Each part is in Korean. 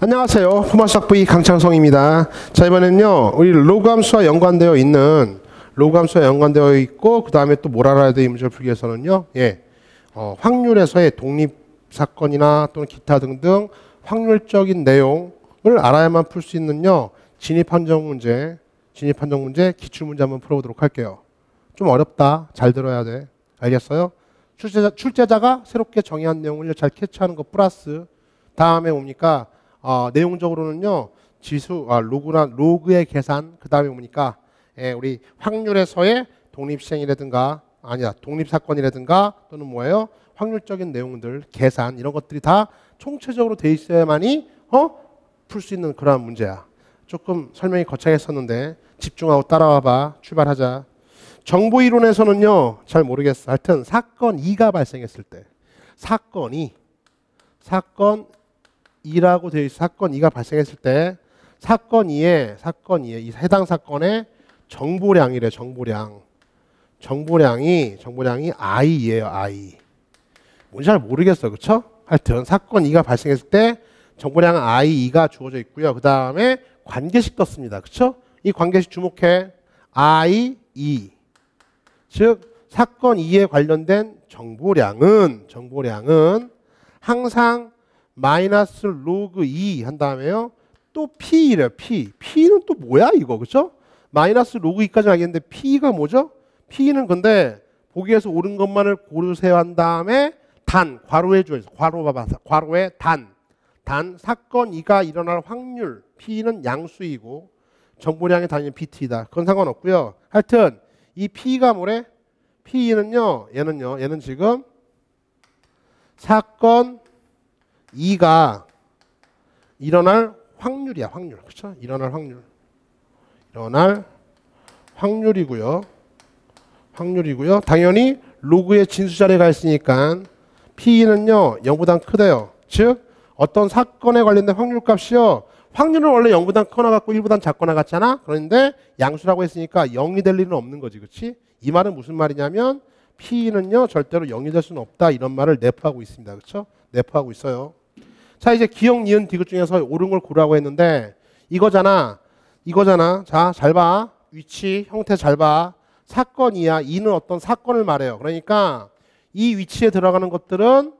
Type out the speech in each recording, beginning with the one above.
안녕하세요. 포마수학 이 강창성입니다. 자, 이번에는요. 우리 로그함수와 연관되어 있는 로그함수와 연관되어 있고 그다음에 또뭘 알아야 돼? 이 문제를 풀기 위해서는요. 예. 어, 확률에서의 독립 사건이나 또는 기타 등등 확률적인 내용을 알아야만 풀 수 있는요. 진입 한정 문제, 진입 한정 문제 기출 문제 한번 풀어 보도록 할게요. 좀 어렵다. 잘 들어야 돼. 알겠어요? 출제자, 출제자가 새롭게 정의한 내용을 잘 캐치하는 것 플러스 다음에 옵니까 어, 내용적으로는요 지수 아, 로그나 로그의 계산 그 다음에 보니까 예, 우리 확률에서의 독립시행이라든가 아니야 독립사건이라든가 또는 뭐예요 확률적인 내용들 계산 이런 것들이 다 총체적으로 돼 있어야만이 어풀 수 있는 그러한 문제야. 조금 설명이 거창했었는데 집중하고 따라와봐 출발하자. 정보 이론에서는요 잘 모르겠어. 하여튼 사건 2가 발생했을 때 사건이 사건 2라고 되어 있어 사건 2가 발생했을 때 사건 2에 사건 2에 이 해당 사건의 정보량이래 정보량 정보량이 정보량이 i예요 i 뭔지 잘 모르겠어 그쵸? 하여튼 사건 2가 발생했을 때 정보량은 i2가 주어져 있고요 그 다음에 관계식 떴습니다 그쵸? 이 관계식 주목해 i2 e. 즉 사건 2에 관련된 정보량은 정보량은 항상 마이너스 로그 2 한 다음에요. 또 P래요. P. P는 또 뭐야 이거 그죠 마이너스 로그 2까지 알겠는데 P가 뭐죠? P는 근데 보기에서 옳은 것만을 고르세요 한 다음에 단 괄호해 줘서 괄호 봐봐 괄호에 단단 사건 2가 일어날 확률 P는 양수이고 정보량이 단위 BT다. 그건 상관없고요. 하여튼 이 P가 뭐래? P는요. 얘는요. 얘는 지금 사건 2가 일어날 확률이야 확률 그렇죠? 일어날 확률 일어날 확률이고요 확률이고요 당연히 로그의 진수자리에 가 있으니까 P는요 0보다 크대요 즉 어떤 사건에 관련된 확률값이요 확률은 원래 0보다 크나 같고 1보다 작거나 같잖아 그런데 양수라고 했으니까 0이 될 일은 없는 거지 그렇지 이 말은 무슨 말이냐면 P는요 절대로 0이 될 수는 없다 이런 말을 내포하고 있습니다 그렇죠 내포하고 있어요 자, 이제 기억, 니은, 디귿 중에서 옳은 걸 고르라고 했는데 이거잖아. 이거잖아. 자, 잘 봐. 위치, 형태 잘 봐. 사건이야. 이는 어떤 사건을 말해요. 그러니까 이 위치에 들어가는 것들은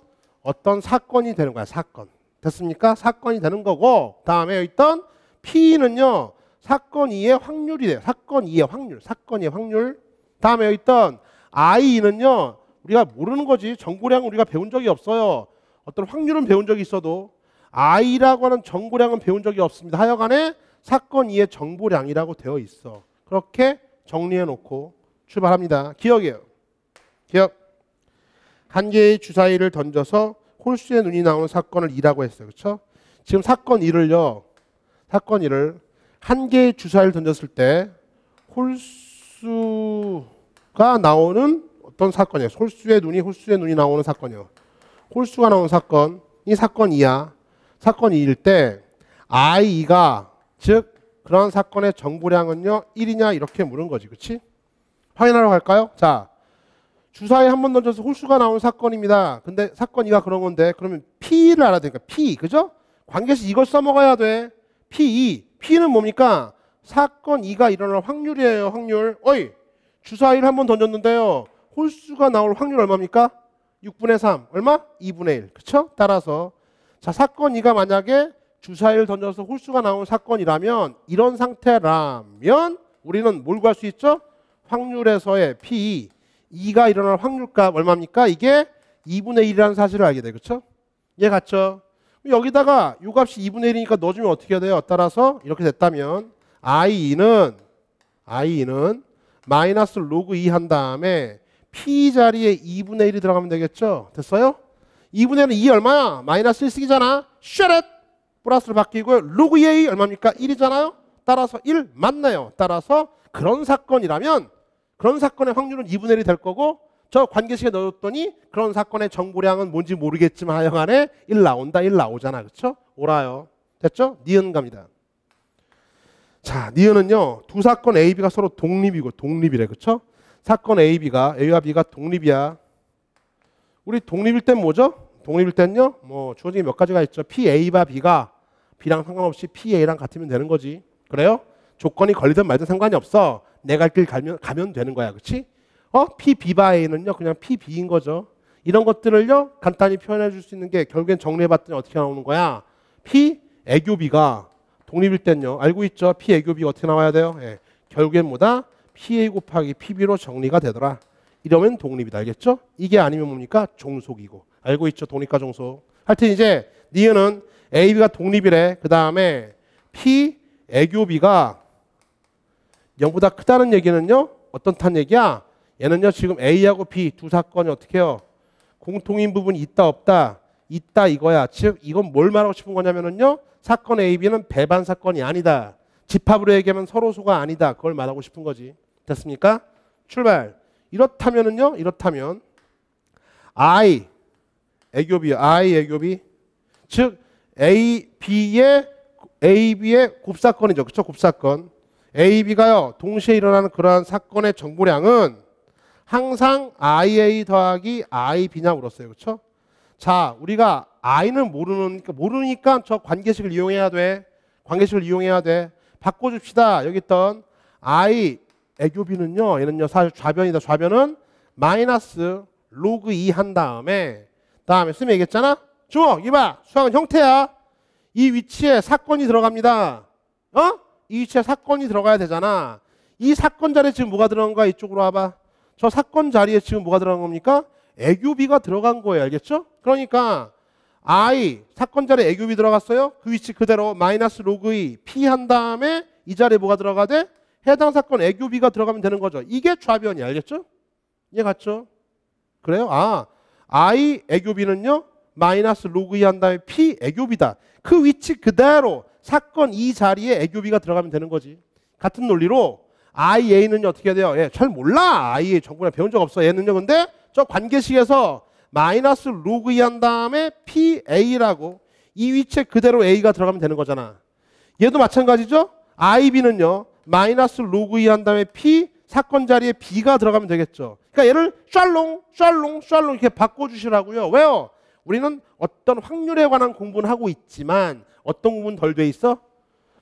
어떤 사건이 되는 거야. 사건. 됐습니까? 사건이 되는 거고 다음에 있던 P는요. 사건 이의 확률이 돼요. 사건 이의 확률. 사건 이의 확률. 다음에 있던 I는요. 우리가 모르는 거지. 정보량 우리가 배운 적이 없어요. 어떤 확률은 배운 적이 있어도 I라고 하는 정보량은 배운 적이 없습니다. 하여간에 사건 이의 정보량이라고 되어 있어. 그렇게 정리해 놓고 출발합니다. 기억이에요. 기억. 한 개의 주사위를 던져서 홀수의 눈이 나오는 사건을 2라고 했어요. 그렇죠? 지금 사건 2를요. 사건 2를 한 개의 주사위를 던졌을 때 홀수가 나오는 어떤 사건이에요. 홀수의 눈이 홀수의 눈이 나오는 사건이요. 홀수가 나온 사건, 이 사건 이야 사건이일 때 I, E가 즉그러한 사건의 정보량은요 1이냐 이렇게 물은 거지, 그치 확인하러 갈까요? 자, 주사위 한 번 던져서 홀수가 나온 사건입니다. 근데 사건 이가 그런 건데 그러면 P를 알아야 되니까 P, 그죠? 관계에서 이걸 써먹어야 돼. P, e. P는 뭡니까? 사건 2가 일어날 확률이에요, 확률. 어이, 주사위를 한 번 던졌는데요. 홀수가 나올 확률 얼마입니까? 6분의 3 얼마? 2분의 1 그렇죠? 따라서 자 사건 2가 만약에 주사위를 던져서 홀수가 나온 사건이라면 이런 상태라면 우리는 뭘 구할 수 있죠? 확률에서의 P 2가 일어날 확률값 얼마입니까? 이게 2분의 1이라는 사실을 알게 돼 그렇죠? 이해 갔죠? 여기다가 요 값이 2분의 1이니까 넣어주면 어떻게 해야 돼요? 따라서 이렇게 됐다면 I2는 i 는 마이너스 로그 2 한 다음에 p 자리에 2분의 1이 들어가면 되겠죠? 됐어요? 2분의 1은 2 e 얼마야? 마이너스 1씩이잖아. 쉐렛! 플러스로 바뀌고요. 로그 e a 얼마입니까? 1이잖아요. 따라서 1 맞나요? 따라서 그런 사건이라면 그런 사건의 확률은 2분의 1이 될 거고 저 관계식에 넣었더니 그런 사건의 정보량은 뭔지 모르겠지만 하여간에 1 나온다 1 나오잖아 그쵸 오라요 됐죠? 니은 갑니다 자 니은은요 두 사건 A, B가 서로 독립이고 독립이래 그쵸 사건 A, B가 A와 B가 독립이야. 우리 독립일 땐 뭐죠? 독립일 땐요. 뭐 주어진 몇 가지가 있죠. P A와 B가 B랑 상관없이 P A랑 같으면 되는 거지. 그래요? 조건이 걸리든 말든 상관이 없어. 내가길 가면 가면 되는 거야. 그렇지? 어? P B바 A는요. 그냥 P B인 거죠. 이런 것들을요. 간단히 표현해 줄 수 있는 게 결국엔 정리해 봤더니 어떻게 나오는 거야? P 애교비가 독립일 땐요. 알고 있죠? P 애교비 어떻게 나와야 돼요? 예. 결국엔 뭐다? PA 곱하기 PB로 정리가 되더라. 이러면 독립이다. 알겠죠? 이게 아니면 뭡니까? 종속이고. 알고 있죠? 독립과 종속. 하여튼 이제 니은은 AB가 독립이래. 그 다음에 P 애교비가 0보다 크다는 얘기는요. 어떤 탄 얘기야? 얘는요. 지금 A하고 B 두 사건이 어떻게 해요? 공통인 부분이 있다 없다. 있다 이거야. 즉 이건 뭘 말하고 싶은 거냐면은요. 사건 AB는 배반 사건이 아니다. 집합으로 얘기하면 서로소가 아니다. 그걸 말하고 싶은 거지. 됐습니까? 출발. 이렇다면은요. 이렇다면 I 애교비 I 애교비 즉 A B의 A B의 곱사건이죠. 그렇죠? 곱사건. A B가요. 동시에 일어나는 그러한 사건의 정보량은 항상 IA 더하기 IB냐 물었어요. 그렇죠? 자, 우리가 I는 모르니까 모르니까 저 관계식을 이용해야 돼. 관계식을 이용해야 돼. 바꿔 줍시다. 여기 있던 I 애교비는요. 얘는요. 사실 좌변이다. 좌변은 마이너스 로그 2 한 다음에 다음에 수면 얘기했잖아. 주어 이봐. 수학은 형태야. 이 위치에 사건이 들어갑니다. 어? 이 위치에 사건이 들어가야 되잖아. 이 사건 자리에 지금 뭐가 들어간 거야? 이쪽으로 와봐. 저 사건 자리에 지금 뭐가 들어간 겁니까? 애교비가 들어간 거예요. 알겠죠? 그러니까 I 사건 자리에 애교비 들어갔어요. 그 위치 그대로 마이너스 로그 2 P 한 다음에 이 자리에 뭐가 들어가대? 해당 사건 애교비가 들어가면 되는 거죠. 이게 좌변이 알겠죠? 이해 갔죠? 그래요? 아, I 애교비는요. 마이너스 로그 이한 다음에 P 애교비다. 그 위치 그대로 사건 이 자리에 애교비가 들어가면 되는 거지. 같은 논리로 IA는 어떻게 돼요? 예, 잘 몰라. IA 정보나 배운 적 없어. 얘는요. 근데 저 관계식에서 마이너스 로그 이한 다음에 PA라고 이 위치에 그대로 A가 들어가면 되는 거잖아. 얘도 마찬가지죠. IB는요. 마이너스 로그 2한 다음에 p 사건 자리에 b가 들어가면 되겠죠. 그러니까 얘를 샬롱 샬롱 샬롱 이렇게 바꿔주시라고요. 왜요? 우리는 어떤 확률에 관한 공부는 하고 있지만 어떤 공부는 덜 돼 있어?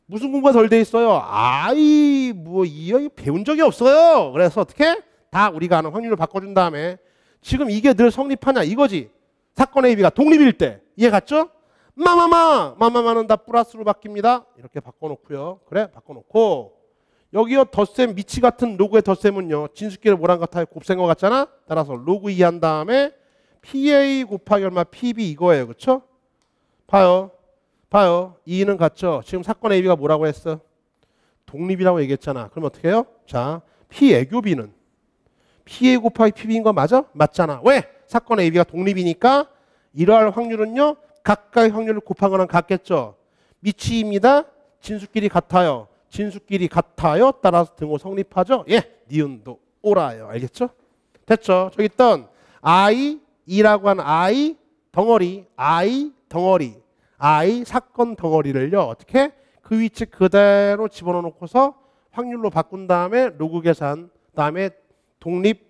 무슨 공부가 덜 돼 있어요? 아이 뭐 이형이 배운 적이 없어요. 그래서 어떻게? 다 우리가 아는 확률을 바꿔준 다음에 지금 이게 늘 성립하냐 이거지. 사건의 비가 독립일 때 이해 갔죠? 마마마 마마마는 다 플러스로 바뀝니다. 이렇게 바꿔놓고요. 그래 바꿔놓고 여기요 덧셈 미치 같은 로그의 덧셈은요 진수끼리 뭐랑 같아요 곱셈과 같잖아 따라서 로그 이한 다음에 PA 곱하기 얼마 PB 이거예요 그쵸 봐요 봐요 2는 같죠 지금 사건 AB가 뭐라고 했어 독립이라고 얘기했잖아 그럼 어떻게 해요 자 P 애교비는 PA 곱하기 PB인 거 맞아 맞잖아 왜 사건 AB가 독립이니까 이러할 확률은요 가까이 확률을 곱한 거랑 같겠죠 미치입니다 진수끼리 같아요 진수끼리 같아요. 따라서 등호 성립하죠. 예, 니은도 네 오라요. 알겠죠? 됐죠? 저기 있던 I, 이라고 한 I 덩어리, I 덩어리, I 사건 덩어리를요. 어떻게? 그 위치 그대로 집어넣어 놓고서 확률로 바꾼 다음에 로그 계산, 다음에 독립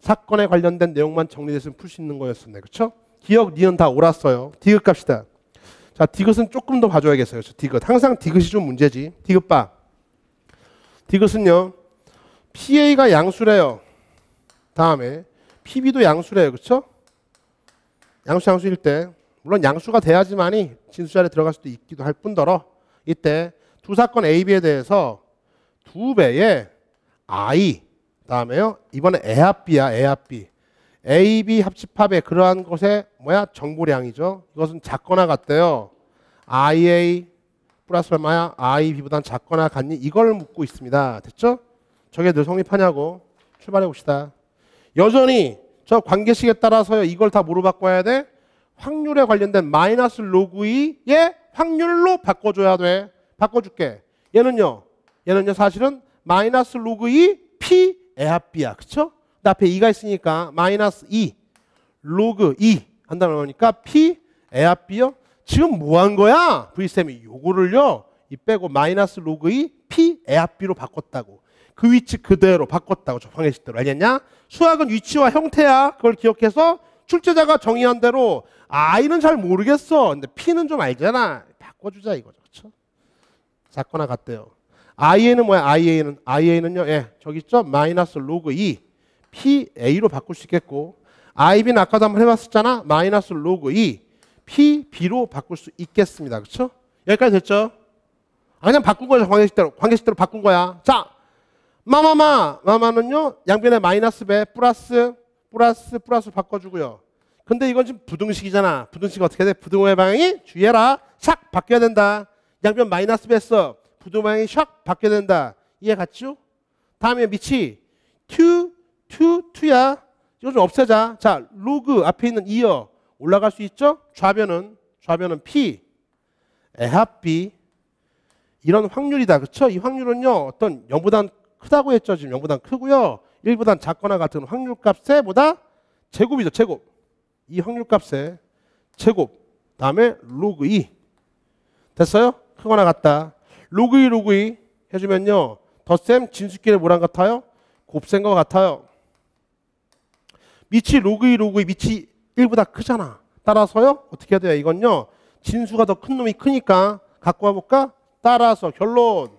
사건에 관련된 내용만 정리됐으면 풀수 있는 거였었네. 그렇죠? 기억, 니은 네 다 옳았어요. 디귿 갑시다. 자, 디귿은 조금 더 봐줘야겠어요. 디귿. 항상 디귿이 좀 문제지. 디귿바. 디귿은요, PA가 양수래요. 다음에 PB도 양수래요. 그렇죠? 양수 양수일 때 물론 양수가 돼야지만이 진수자리에 들어갈 수도 있기도 할 뿐더러 이때 두 사건 A, B에 대해서 두 배의 I 다음에요. 이번에 애합비야, 애합비. A, B 합집합의 그러한 것의 뭐야 정보량이죠. 이것은 작거나 같대요. IA 플러스 얼마야? IB보단 작거나 같니? 이걸 묻고 있습니다. 됐죠? 저게 늘 성립하냐고 출발해 봅시다. 여전히 저 관계식에 따라서 이걸 다 뭐로 바꿔야 돼? 확률에 관련된 마이너스 로그 2의 확률로 바꿔줘야 돼. 바꿔줄게. 얘는요. 얘는요. 사실은 마이너스 로그 2 P 에합비야. 그쵸? 그 앞에 2가 있으니까 마이너스 2 로그 2 한다는 거니까 P 에압 B요. 지금 뭐한 거야? V쌤이 요거를요. 이 빼고 마이너스 로그 2 P 에압 B로 바꿨다고. 그 위치 그대로 바꿨다고 저 방해식대로 알겠냐? 수학은 위치와 형태야. 그걸 기억해서 출제자가 정의한 대로 I는 잘 모르겠어. 근데 P는 좀 알잖아. 바꿔주자 이거죠. 그렇죠? 사건나갔대요 IA는 뭐야? IA는 IA는요. 예, 저기 있죠? 마이너스 로그 2 PA로 바꿀 수 있겠고 IB는 아까도 한번 해봤었잖아. 마이너스 로그 2 e, PB로 바꿀 수 있겠습니다. 그렇죠? 여기까지 됐죠? 아, 그냥 바꾼 거죠. 관계식대로. 관계식대로 바꾼 거야. 자, 마마마. 마마는요. 양변에 마이너스 배 플러스 플러스 플러스 바꿔주고요. 근데 이건 지금 부등식이잖아. 부등식 어떻게 돼? 부등호의 방향이 주의해라. 샥 바뀌어야 된다. 양변 마이너스 배써 부등호 방향이 샥 바뀌어야 된다. 이해 갔죠? 다음에 밑이 2 투, 투야 이거 좀 없애자. 자, 로그 앞에 있는 이어 올라갈 수 있죠? 좌변은 좌변은 p, 에하비 이런 확률이다. 그렇죠? 이 확률은요. 어떤 0보단 크다고 했죠. 지금 0보단 크고요. 1보단 작거나 같은 확률값에 보다 제곱이죠. 제곱. 이 확률값에 제곱. 다음에 로그 2. 됐어요? 크거나 같다. 로그 2 로그 2 해주면요. 덧셈 진수끼리 뭐랑 같아요? 곱셈과 같아요. 밑이 로그 2 로그 2 밑이 1보다 크잖아. 따라서요. 어떻게 해야 돼요? 이건요. 진수가 더 큰 놈이 크니까 갖고 와볼까? 따라서 결론.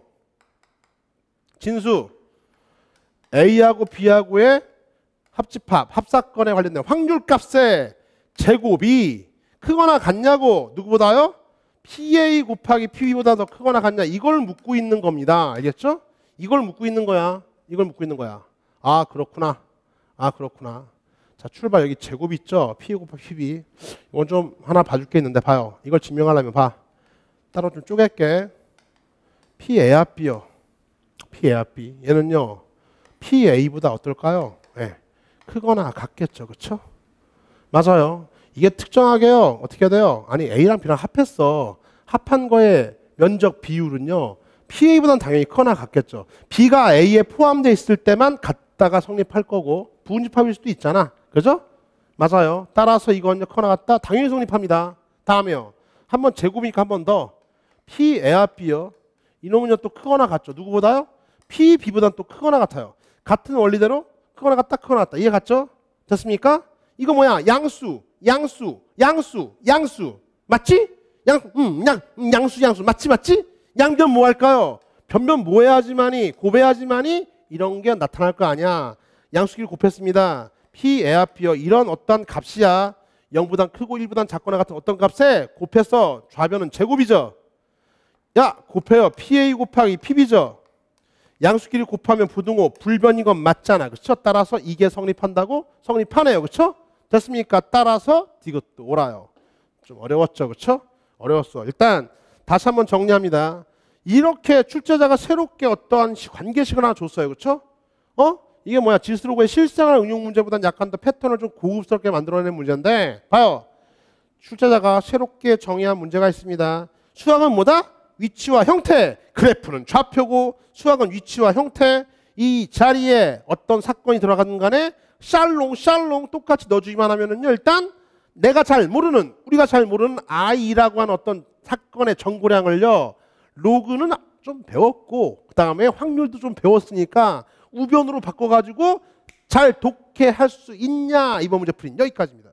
진수. A하고 B하고의 합집합, 합사건에 관련된 확률값의 제곱이 크거나 같냐고 누구보다요? PA 곱하기 PB보다 더 크거나 같냐 이걸 묻고 있는 겁니다. 알겠죠? 이걸 묻고 있는 거야. 이걸 묻고 있는 거야. 아 그렇구나. 아 그렇구나. 자 출발 여기 제곱 있죠? p 곱하기 12 이건 좀 하나 봐줄 게 있는데 봐요. 이걸 증명하려면 봐. 따로 좀 쪼갤게. pA야 b요. pA야 b. 얘는요. pA보다 어떨까요? 네. 크거나 같겠죠. 그렇죠? 맞아요. 이게 특정하게요. 어떻게 돼요? 아니 A랑 B랑 합했어. 합한 거에 면적 비율은요. PA보다는 당연히 크거나 같겠죠. B가 A에 포함되어 있을 때만 같다가 성립할 거고 부분집합일 수도 있잖아. 그죠? 맞아요. 따라서 이건 커 나갔다. 당연히 성립합니다. 다음에요. 한번 제곱이니까 한번 더. P, A, B요. 이놈은요 또 크거나 같죠. 누구보다요? P, B보단 또 크거나 같아요. 같은 원리대로 크거나 같다, 크거나 같다. 이해 갔죠? 됐습니까? 이거 뭐야? 양수, 양수, 양수, 양수. 맞지? 양, 음, 양, 음, 양수, 양수. 맞지, 맞지? 양변 뭐 할까요? 변변 뭐 해야지만이, 곱해야지만이 이런 게 나타날 거 아니야. 양수끼리 곱했습니다. P, 에아피어 이런 어떤 값이야 0보단 크고 1보단 작거나 같은 어떤 값에 곱해서 좌변은 제곱이죠. 야 곱해요. PA 곱하기 PB죠. 양수끼리 곱하면 부등호 불변인 건 맞잖아. 그렇죠? 따라서 이게 성립한다고 성립하네요. 그렇죠? 됐습니까? 따라서 디귿도 오라요. 좀 어려웠죠. 그렇죠? 어려웠어. 일단 다시 한번 정리합니다. 이렇게 출제자가 새롭게 어떠한 관계식을 하나 줬어요. 그렇죠? 어? 이게 뭐야? 지수로그의 실생활 응용 문제보다는 약간 더 패턴을 좀 고급스럽게 만들어낸 문제인데 봐요. 출제자가 새롭게 정의한 문제가 있습니다. 수학은 뭐다? 위치와 형태. 그래프는 좌표고 수학은 위치와 형태. 이 자리에 어떤 사건이 들어가든 간에 샬롱 샬롱 똑같이 넣어주기만 하면은요. 일단 내가 잘 모르는 우리가 잘 모르는 아라고한 어떤 사건의 정보량을요. 로그는 좀 배웠고 그다음에 확률도 좀 배웠으니까 우변으로 바꿔가지고 잘 독해할 수 있냐 이번 문제 풀인 여기까지입니다.